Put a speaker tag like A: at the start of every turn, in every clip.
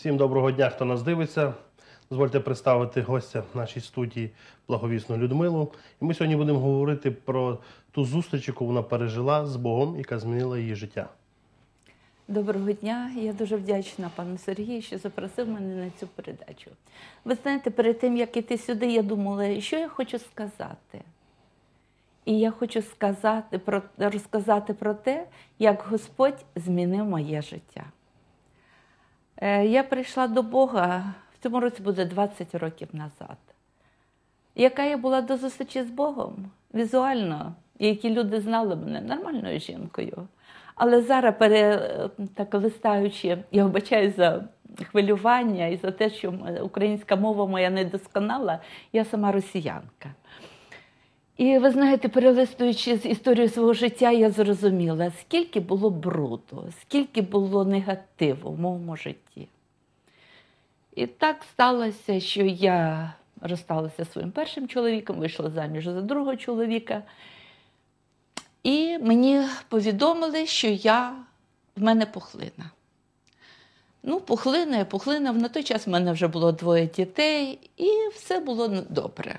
A: Всім доброго дня, хто нас дивиться. Дозвольте представити гостя нашій студії благовісну Людмилу. І ми сьогодні будемо говорити про ту зустріч, яку вона пережила з Богом, яка змінила її життя.
B: Доброго дня, я дуже вдячна пану Сергію, що запросив мене на цю передачу. Ви знаєте, перед тим як іти сюди, я думала, що я хочу сказати. І я хочу сказати про розказати про те, як Господь змінив моє життя. Е, я прийшла до Бога в цьому році буде 20 років назад. Яка я була до зустрічі з Богом візуально, які люди знали мене нормальною жінкою. Але зараз, пере, е, так листаючи, я вбачаю за хвилювання і за те, що українська мова моя недосконала, я сама росіянка. І ви знаєте, перелистуючи з історію свого життя, я зрозуміла, скільки було бруду, скільки було негативу в моєму житті. І так сталося, що я розсталася з своїм першим чоловіком, вийшла заміж за другого чоловіка. І мені повідомили, що я, в мене пухлина. Ну, пухлина, я пухлина. На той час в мене вже було двоє дітей, і все було добре.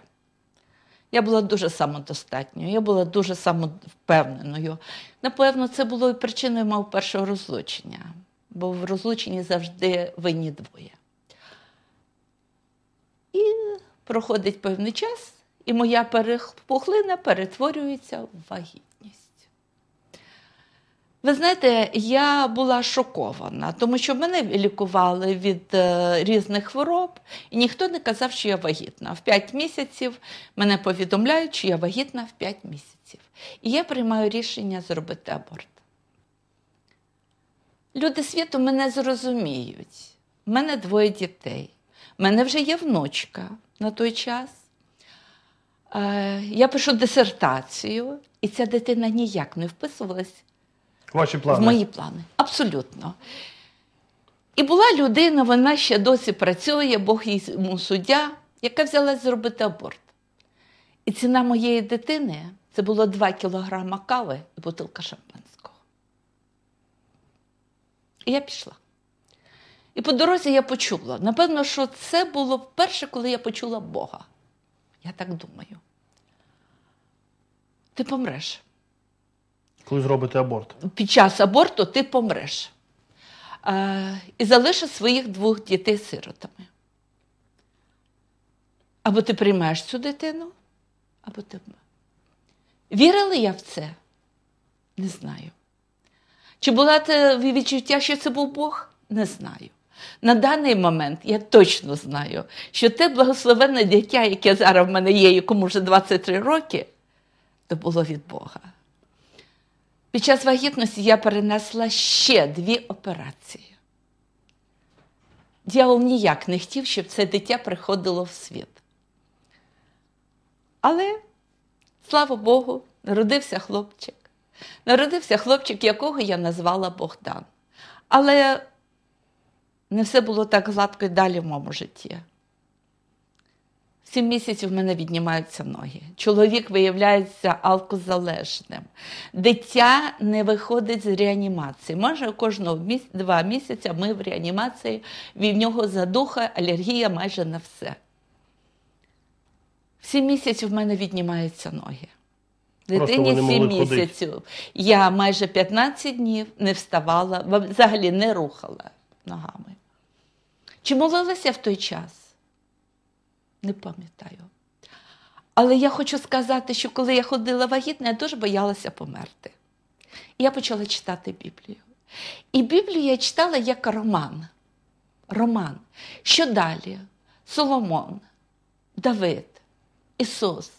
B: Я була дуже самодостатньою, я була дуже самовпевненою. Напевно, це було і причиною мого першого розлучення, бо в розлученні завжди винні двоє. І проходить певний час, і моя перепухлина перетворюється в вагіт. Ви знаєте, я була шокована, тому що мене лікували від е, різних хвороб, і ніхто не казав, що я вагітна. В 5 місяців мене повідомляють, що я вагітна в 5 місяців. І я приймаю рішення зробити аборт. Люди світу мене зрозуміють. У мене двоє дітей. У мене вже є внучка на той час. Е, я пишу дисертацію, і ця дитина ніяк не вписувалась
A: Ваші плани? В мої
B: плани. Абсолютно. І була людина, вона ще досі працює, Бог їй суддя, яка взялася зробити аборт. І ціна моєї дитини це було 2 кілограма кави і бутилка шампанського. І я пішла. І по дорозі я почула. Напевно, що це було вперше, коли я почула Бога. Я так думаю. Ти помреш
A: коли зробите аборт?
B: Під час аборту ти помреш е, і залишиш своїх двох дітей сиротами. Або ти приймеш цю дитину, або ти Вірила я в це? Не знаю. Чи була це відчуття, що це був Бог? Не знаю. На даний момент я точно знаю, що те благословенне дитя, яке зараз в мене є, якому вже 23 роки, то було від Бога. Під час вагітності я перенесла ще дві операції. Дьявол ніяк не хотів, щоб це дитя приходило в світ. Але, слава Богу, народився хлопчик. Народився хлопчик, якого я назвала Богдан. Але не все було так гладко й далі в моєму житті. Сім місяців в мене віднімаються ноги. Чоловік виявляється алкозалежним. Дитя не виходить з реанімації. Може, кожного два місяці ми в реанімації, в нього задуха, алергія майже на все. Сім місяців в мене віднімаються ноги. Дитині сім місяців. Ходити. Я майже 15 днів не вставала, взагалі не рухала ногами. Чи молилася в той час? не пам'ятаю. Але я хочу сказати, що коли я ходила вагітна, я дуже боялася померти. І я почала читати Біблію. І Біблію я читала як роман. Роман. Що далі? Соломон, Давид, Ісус.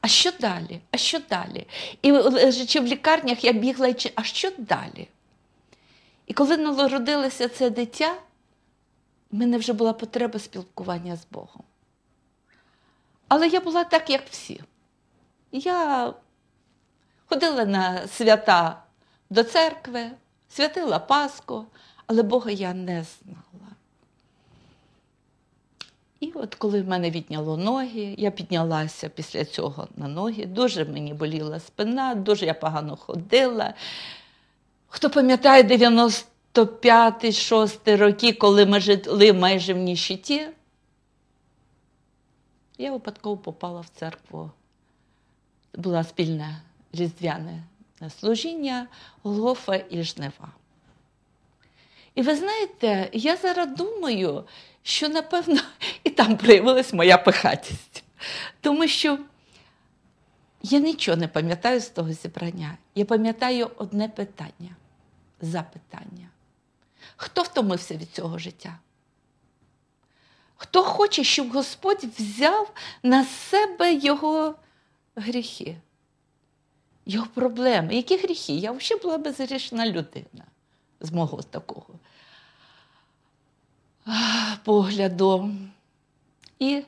B: А що далі? А що далі? І лежачи в лікарнях, я бігла, і а що далі? І коли народилося це дитя, в мене вже була потреба спілкування з Богом. Але я була так, як всі. Я ходила на свята до церкви, святила Пасху, але Бога я не знала. І от коли в мене відняло ноги, я піднялася після цього на ноги, дуже мені боліла спина, дуже я погано ходила. Хто пам'ятає 95-6 роки, коли ми жили майже в ніщиті, я випадково попала в церкву. Була спільне різдвяне служіння, Голгофа і жнива. І ви знаєте, я зараз думаю, що, напевно, і там проявилась моя пихатість. Тому що я нічого не пам'ятаю з того зібрання. Я пам'ятаю одне питання запитання. Хто втомився від цього життя? Хто хоче, щоб Господь взяв на себе його гріхи, його проблеми. Які гріхи? Я взагалі була безгрішна людина з мого такого погляду. І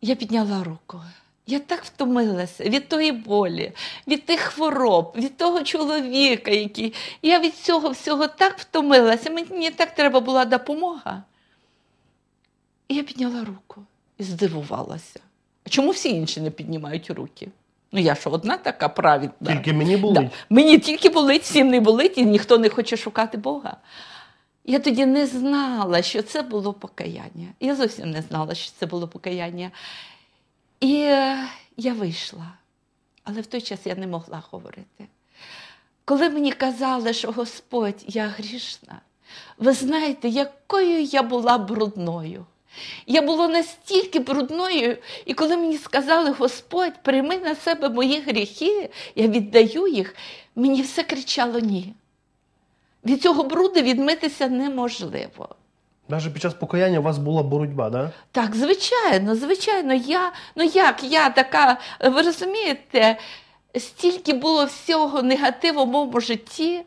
B: я підняла руку. Я так втомилася від тої болі, від тих хвороб, від того чоловіка, який. Я від цього всього так втомилася. Мені так треба була допомога. І я підняла руку і здивувалася. А Чому всі інші не піднімають руки? Ну, я ж одна така правідна. Тільки мені болить. Да. Мені тільки болить, всім не болить, і ніхто не хоче шукати Бога. Я тоді не знала, що це було покаяння. Я зовсім не знала, що це було покаяння. І е, я вийшла, але в той час я не могла говорити. Коли мені казали, що Господь, я грішна, ви знаєте, якою я була брудною. Я була настільки брудною, і коли мені сказали, Господь, прийми на себе мої гріхи, я віддаю їх, мені все кричало ні. Від цього бруду відмитися неможливо.
A: Навіть під час покаяння у вас була боротьба, да?
B: Так, звичайно, звичайно, я, ну як я така, ви розумієте, стільки було всього негативу в моєму житті,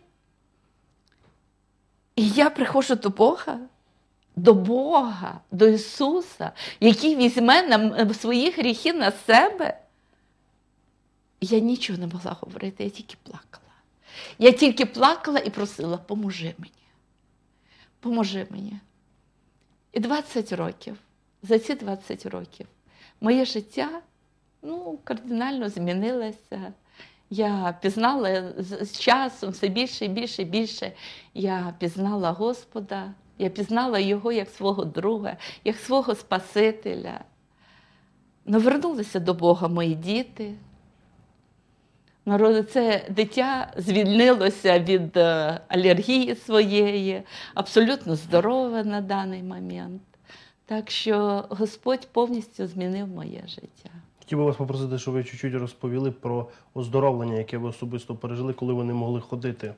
B: і я приходжу до Бога до Бога, до Ісуса, який візьме на е, свої гріхи на себе. Я нічого не могла говорити, я тільки плакала. Я тільки плакала і просила, поможи мені, поможи мені. І 20 років, за ці 20 років моє життя ну, кардинально змінилося. Я пізнала з часом все більше і більше і більше. Я пізнала Господа. Я пізнала його як свого друга, як свого Спасителя. Но вернулися до Бога мої діти. Народи це дитя звільнилося від е, алергії своєї, абсолютно здорове на даний момент. Так що Господь повністю змінив моє життя.
A: Хотів би вас попросити, щоб ви чуть-чуть розповіли про оздоровлення, яке ви особисто пережили, коли ви не могли ходити.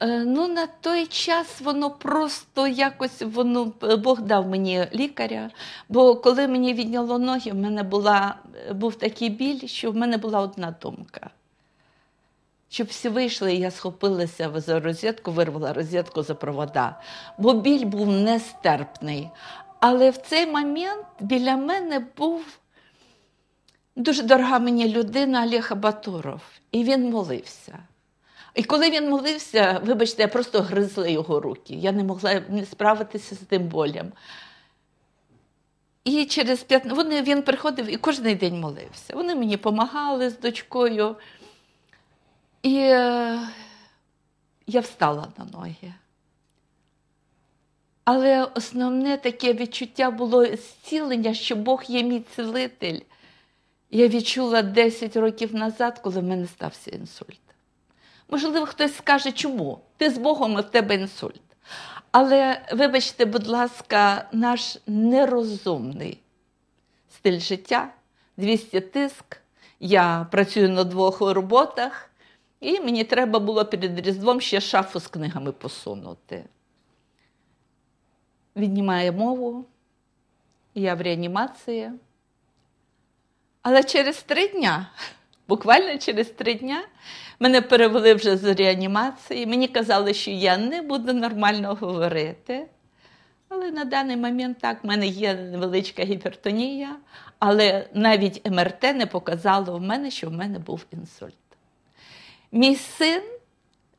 B: Е, ну, на той час воно просто якось воно е, Бог дав мені лікаря. Бо коли мені відняло ноги, в мене була е, був такий біль, що в мене була одна думка. Щоб всі вийшли, і я схопилася за розетку, вирвала розетку за провода, бо біль був нестерпний. Але в цей момент біля мене був дуже дорога мені людина Олег Абаторов. і він молився. І коли він молився, вибачте, я просто гризла його руки. Я не могла не справитися з тим болем. І через п'ят... Вони, він приходив і кожен день молився. Вони мені допомагали з дочкою. І е... я встала на ноги. Але основне таке відчуття було зцілення, що Бог є мій цілитель. Я відчула 10 років назад, коли в мене стався інсульт. Можливо, хтось скаже, чому? Ти з Богом і в тебе інсульт. Але вибачте, будь ласка, наш нерозумний стиль життя, 200 тиск, я працюю на двох роботах, і мені треба було перед Різдвом ще шафу з книгами посунути. Віднімає мову, я в реанімації. Але через три дня. Буквально через три дня мене перевели вже з реанімації. Мені казали, що я не буду нормально говорити. Але на даний момент так, в мене є невеличка гіпертонія, але навіть МРТ ем не показало в мене, що в мене був інсульт. Мій син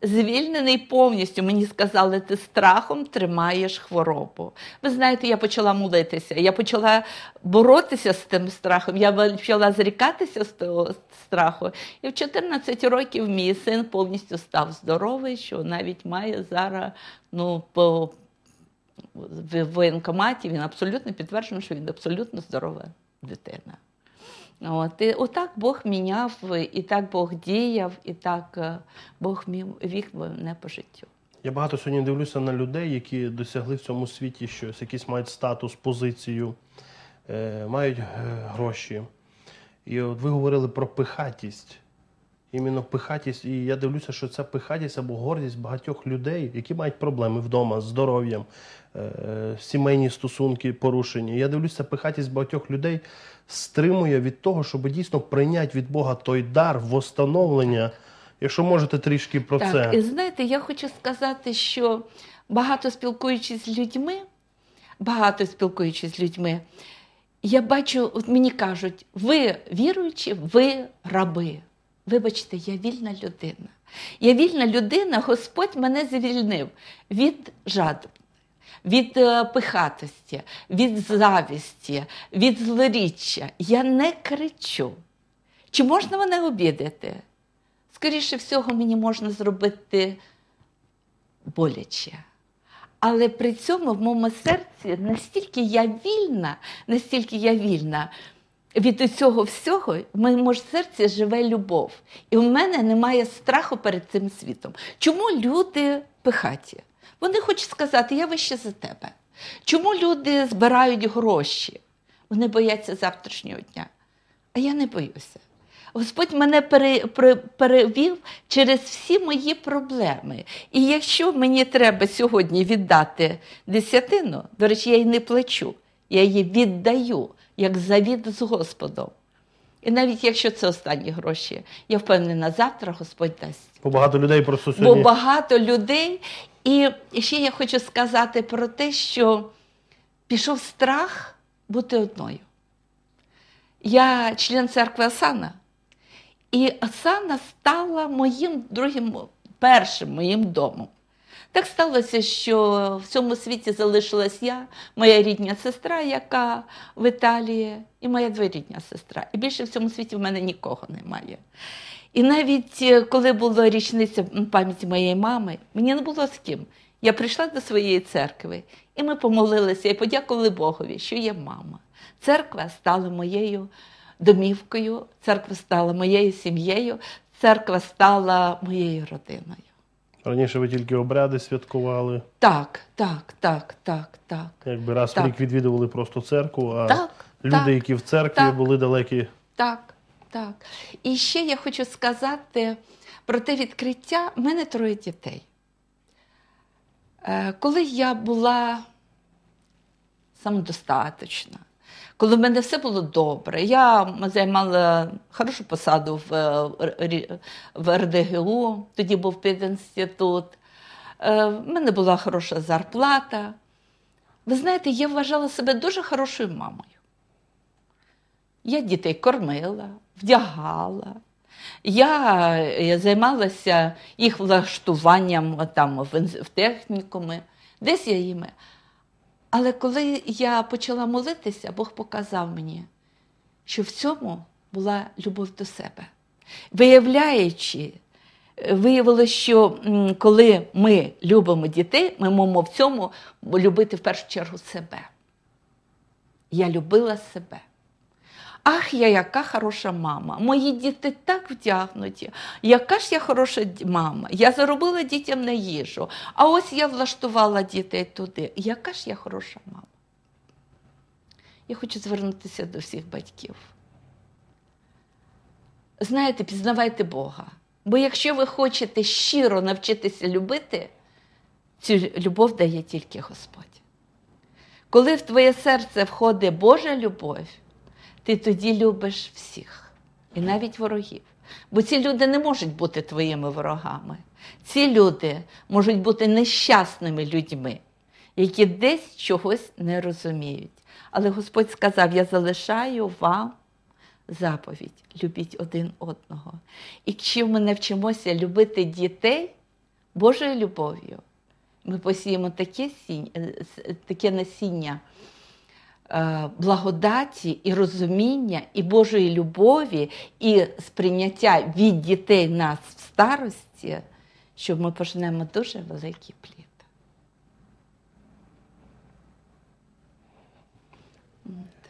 B: звільнений повністю. Мені сказали, ти страхом тримаєш хворобу. Ви знаєте, я почала молитися, я почала боротися з тим страхом, я почала зрікатися з того страху. І в 14 років мій син повністю став здоровий, що навіть має зараз ну, по в воєнкоматі він абсолютно підтверджений, що він абсолютно здорова дитина. От. І Отак Бог міняв, і так Бог діяв, і так Бог э, віг мене по життю.
A: Я багато сьогодні дивлюся на людей, які досягли в цьому світі щось, якісь мають статус, позицію, е, мають е, гроші. І от ви говорили про пихатість іменно пихатість, і я дивлюся, що ця пихатість або гордість багатьох людей, які мають проблеми вдома з здоров'ям, е, е, сімейні стосунки порушені. Я дивлюся, пихатість багатьох людей стримує від того, щоб дійсно прийняти від Бога той дар, восстановлення. Якщо можете трішки про так, це. І
B: знаєте, я хочу сказати, що багато спілкуючись з людьми, багато спілкуючись з людьми, я бачу, от мені кажуть, ви віруючі, ви раби. Вибачте, я вільна людина. Я вільна людина, Господь мене звільнив від жаду, від е, пихатості, від завісті, від злоріччя. Я не кричу. Чи можна мене обідати? Скоріше всього, мені можна зробити боляче. Але при цьому в моєму серці настільки я вільна, настільки я вільна від цього всього в моєму серці живе любов. І в мене немає страху перед цим світом. Чому люди пихаті? Вони хочуть сказати, я вище за тебе. Чому люди збирають гроші? Вони бояться завтрашнього дня. А я не боюся. Господь мене перевів через всі мої проблеми. І якщо мені треба сьогодні віддати десятину, до речі, я її не плачу, я її віддаю як завіт з Господом. І навіть якщо це останні гроші, я впевнена, завтра Господь дасть.
A: Бо багато людей просто сьогодні. Бо
B: багато людей. І ще я хочу сказати про те, що пішов страх бути одною. Я член церкви Осана, і Осана стала моїм другим першим моїм домом. Так сталося, що в цьому світі залишилась я, моя рідня сестра, яка в Італії, і моя дворідня сестра. І більше в цьому світі в мене нікого немає. І навіть е, коли була річниця пам'яті моєї мами, мені не було з ким. Я прийшла до своєї церкви, і ми помолилися і подякували Богові, що є мама. Церква стала моєю домівкою, церква стала моєю сім'єю, церква стала моєю родиною.
A: Раніше ви тільки обряди святкували.
B: Так, так, так, так, так.
A: Якби раз так. в рік відвідували просто церкву, а так, люди, так, які в церкві так, були далекі.
B: Так, так. І ще я хочу сказати про те відкриття. У мене троє дітей. Е, коли я була самодостаточна, коли в мене все було добре. Я займала хорошу посаду в е, в РДГУ, тоді був пединститут. Е, в мене була хороша зарплата. Ви знаєте, я вважала себе дуже хорошою мамою. Я дітей кормила, вдягала. Я, я е, займалася їх влаштуванням там, в, в технікуми, десь я їм. Але коли я почала молитися, Бог показав мені, що в цьому була любов до себе. Виявляючи, виявилося, що коли ми любимо дітей, ми можемо в цьому любити в першу чергу себе. Я любила себе. Ах, я яка хороша мама! Мої діти так вдягнуті, яка ж я хороша мама, я заробила дітям на їжу, а ось я влаштувала дітей туди. Яка ж я хороша мама? Я хочу звернутися до всіх батьків. Знаєте, пізнавайте Бога. Бо якщо ви хочете щиро навчитися любити, цю любов дає тільки Господь. Коли в твоє серце входить Божа любов, ти тоді любиш всіх, і навіть ворогів. Бо ці люди не можуть бути твоїми ворогами. Ці люди можуть бути нещасними людьми, які десь чогось не розуміють. Але Господь сказав: Я залишаю вам заповідь, любіть один одного. І чим ми навчимося любити дітей Божою любов'ю, ми посіємо таке, сінь, е, таке насіння. Е, благодаті і розуміння, і Божої любові, і сприйняття від дітей нас в старості, що ми пожнемо дуже великий плід.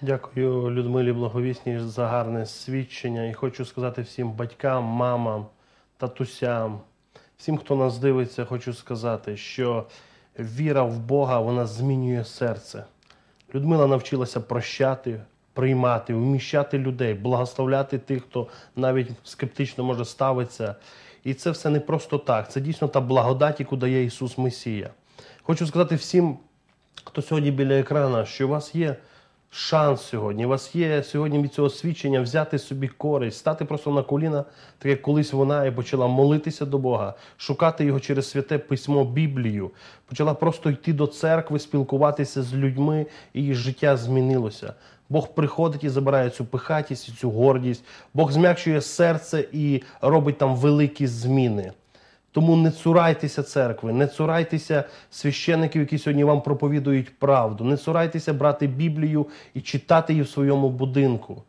A: Дякую Людмилі Благовісній за гарне свідчення. І хочу сказати всім батькам, мамам, татусям, всім, хто нас дивиться, хочу сказати, що віра в Бога вона змінює серце. Людмила навчилася прощати, приймати, вміщати людей, благословляти тих, хто навіть скептично може ставитися. І це все не просто так. Це дійсно та благодать, яку дає Ісус Месія. Хочу сказати всім, хто сьогодні біля екрана, що у вас є шанс сьогодні. У вас є сьогодні від цього свідчення взяти собі користь, стати просто на коліна, так як колись вона і почала молитися до Бога, шукати його через святе письмо Біблію, почала просто йти до церкви, спілкуватися з людьми, і її життя змінилося. Бог приходить і забирає цю пихатість і цю гордість. Бог зм'якшує серце і робить там великі зміни. Тому не цурайтеся церкви, не цурайтеся священиків, які сьогодні вам проповідують правду. Не цурайтеся брати Біблію і читати її в своєму будинку.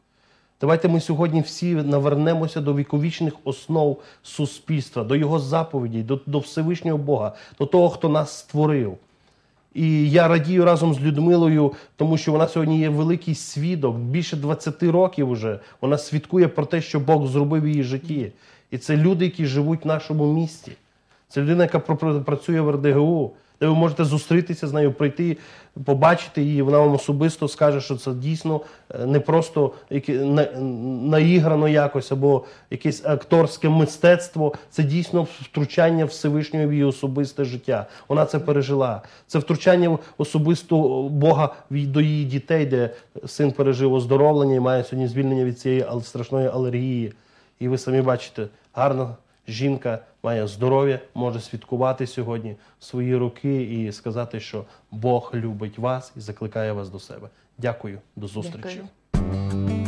A: Давайте ми сьогодні всі навернемося до віковічних основ суспільства, до його заповідей, до, до Всевишнього Бога, до того, хто нас створив. І я радію разом з Людмилою, тому що вона сьогодні є великий свідок. Більше 20 років вже вона свідкує про те, що Бог зробив в її житті. І це люди, які живуть в нашому місті. Це людина, яка працює в РДГУ, де ви можете зустрітися з нею, прийти, побачити її. Вона вам особисто скаже, що це дійсно е, не просто наіграно якось або якесь акторське мистецтво. Це дійсно втручання Всевишнього в її особисте життя. Вона це пережила. Це втручання особисто Бога до її дітей, де син пережив оздоровлення і має сьогодні звільнення від цієї страшної алергії. І ви самі бачите, гарна жінка має здоров'я, може святкувати сьогодні свої руки і сказати, що Бог любить вас і закликає вас до себе. Дякую, до зустрічі. Дякую.